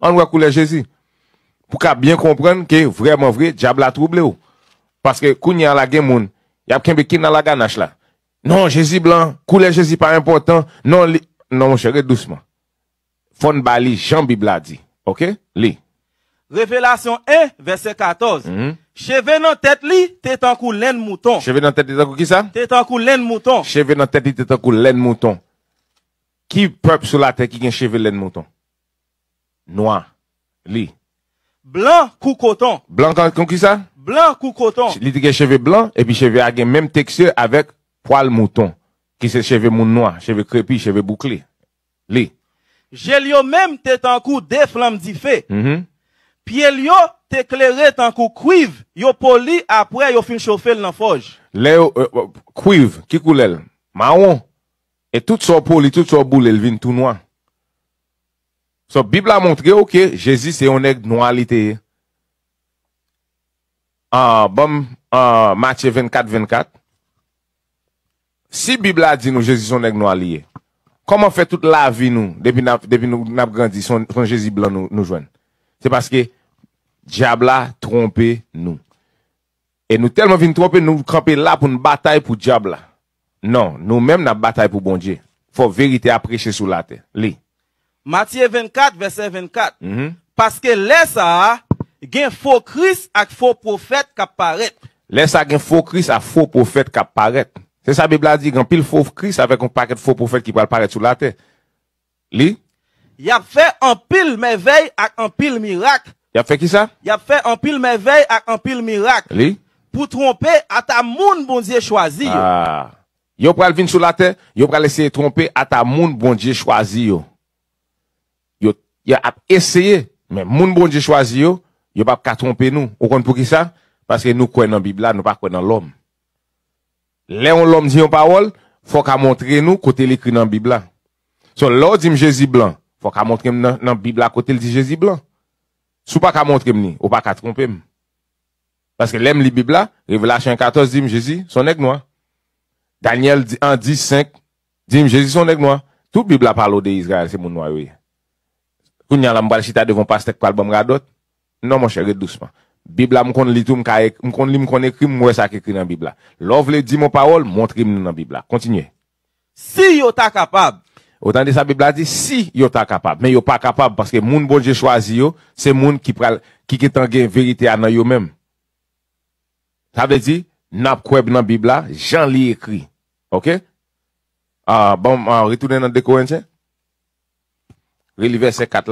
On voit couler Jésus. Pour qu'à bien comprendre que vraiment vrai, diable a troublé Parce que quand y a la gen moun, y a quelqu'un qui dans la ganache là. Non, Jésus blanc, couler Jésus pas important. Non, li... non, mon doucement. Fon bali, Jean Bible dit. OK? Li. Révélation 1, verset 14. Mhm. Cheveux dans la tête tête li, en laine mouton. Cheveux dans tête, tête tè qui ça? Tête en laine mouton. Cheve dans tête, li, en mouton. Qui peuple sur la Qui qui gen cheveux laine mouton? Noi, li. Blan kou koton. Blan kou koton. Blan kou koton. Li di gen cheve blan, epi cheve agen menm tekse avèk poal mouton. Ki se cheve moun noi, cheve krepi, cheve boukli. Li. Jè li yo menm te tankou def lamdi fe. Mm-hmm. Pi el yo te klerè tankou kuiv, yo poli apre yo fin chofèl nan foj. Kuiv, kikou lèl? Maron. Et tout so poli, tout so bou lèl vin tou noi. So, Biblia montre ouke, Jezi se yon ek nou aliteye. Bom, Matye 24-24, si Biblia di nou Jezi se yon ek nou aliteye, koman fe tout la vi nou, depi nou nab grandis, son Jezi blan nou jwen? Se paske, Diabla trompe nou. E nou telman vin trompe, nou trompe la pou nbatae pou Diabla. Non, nou menm nab batae pou bon Dje. Fò verite apreche sou la te. Li. Matye 24 verset 24 mhm. Paske lesa gen fokris ak fok profet kap paret Lesa gen fokris ak fok profet kap paret Se sa bibla di gen pil fokris avèk an paket fok profet ki pral paret sou la te Li? Yap fè an pil mevey ak an pil mirak Yap fè ki sa? Yap fè an pil mevey ak an pil mirak Li? Pou trompe ata moun bondje chwazi ah. yo Yo pral vin sou la te Yo pral esye trompe ata moun bondje chwazi yo il a essayé, mais moun bon Dieu choisi yo, yo pas ka tromper nous. Ou comprenez pour qui ça? Parce que nous croyons dans la Bible, nous pas croyons dans l'homme. Là, l'homme dit une parole, faut qu'à montrer nous côté l'écrit dans la Bible So, l'homme dit Jésus blanc, faut qu'à montrer dans la Bible à côté dit Jésus blanc. Sou pas qu'à montrer nous, ou pas trompe tromper Parce que l'aime la Bible Révélation 14 dit Jésus, son nègre noir. Daniel 1, 10, 5, dit Jésus, son nègre noir. Toute Bible parle Israël, c'est mon noir, oui. Koun nyan la mbal sita devon pastek pral bom radot, non mon cher, doucement. Bibla m'kon li tout m'ka ek, m'kon li m'kon ekri m'we sa kekri nan Bibla. Lov le di mon parole, montre m'nou nan Bibla. Continuez. Si yo ta capable. Autant de sa Bibla dit, si yo ta capable. Mais yo pas capable parce que moun bon Dieu choisi yo, c'est moun qui pral, qui qui gain vérité à nan yo même. Ça veut dire, nap kweb nan Bibla, jean li écrit. OK? Ah, bon, ah, retournez dans 2 Corinthiens. Relivez verset 4 là.